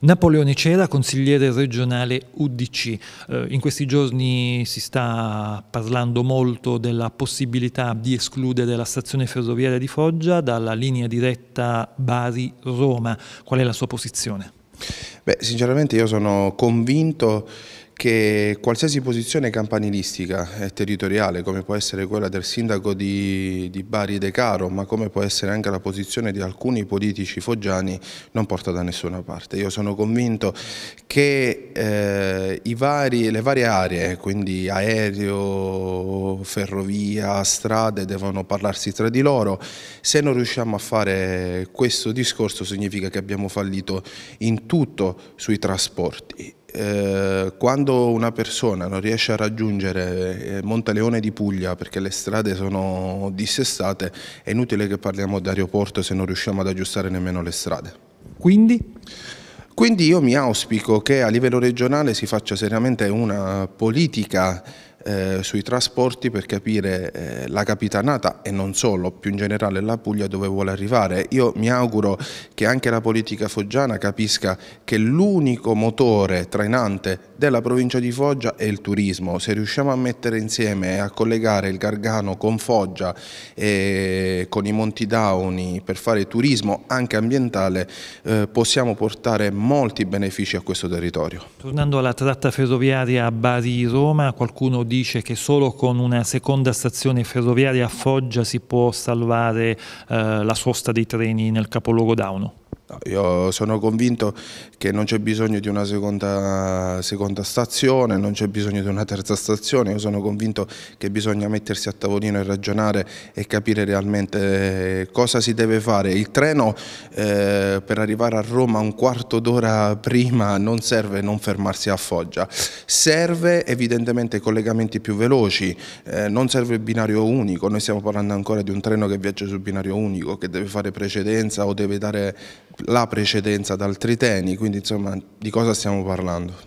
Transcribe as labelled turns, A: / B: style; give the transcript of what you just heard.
A: Napoleone Cera, consigliere regionale UDC. Eh, in questi giorni si sta parlando molto della possibilità di escludere la stazione ferroviaria di Foggia dalla linea diretta Bari-Roma. Qual è la sua posizione?
B: Beh, sinceramente io sono convinto che qualsiasi posizione campanilistica e territoriale, come può essere quella del sindaco di, di, Bari De Caro, ma come può essere anche la posizione di alcuni politici foggiani, non porta da nessuna parte. Io sono convinto che eh, vari, le varie aree, quindi aereo, ferrovia, strade, devono parlarsi tra di loro. Se non riusciamo a fare questo discorso significa che abbiamo fallito in tutto sui trasporti eh, quando una persona non riesce a raggiungere eh, Montaleone di Puglia perché le strade sono dissestate, è inutile che parliamo di aeroporto se non riusciamo ad aggiustare nemmeno le strade. Quindi? Quindi io mi auspico che a livello regionale si faccia seriamente una politica eh, sui trasporti per capire eh, la capitanata e non solo, più in generale la Puglia dove vuole arrivare. Io mi auguro che anche la politica foggiana capisca che l'unico motore trainante della provincia di Foggia è il turismo. Se riusciamo a mettere insieme e a collegare il Gargano con Foggia e con i Monti Dauni per fare turismo anche ambientale, eh, possiamo portare molti benefici a questo territorio.
A: Tornando alla tratta ferroviaria Bari-Roma, qualcuno dice dice che solo con una seconda stazione ferroviaria a Foggia si può salvare eh, la sosta dei treni nel capoluogo Dauno
B: io sono convinto che non c'è bisogno di una seconda, seconda stazione, non c'è bisogno di una terza stazione, io sono convinto che bisogna mettersi a tavolino e ragionare e capire realmente eh, cosa si deve fare. Il treno eh, per arrivare a Roma un quarto d'ora prima non serve non fermarsi a Foggia, serve evidentemente collegamenti più veloci, eh, non serve il binario unico, noi stiamo parlando ancora di un treno che viaggia sul binario unico, che deve fare precedenza o deve dare la precedenza ad altri Triteni, quindi insomma di cosa stiamo parlando?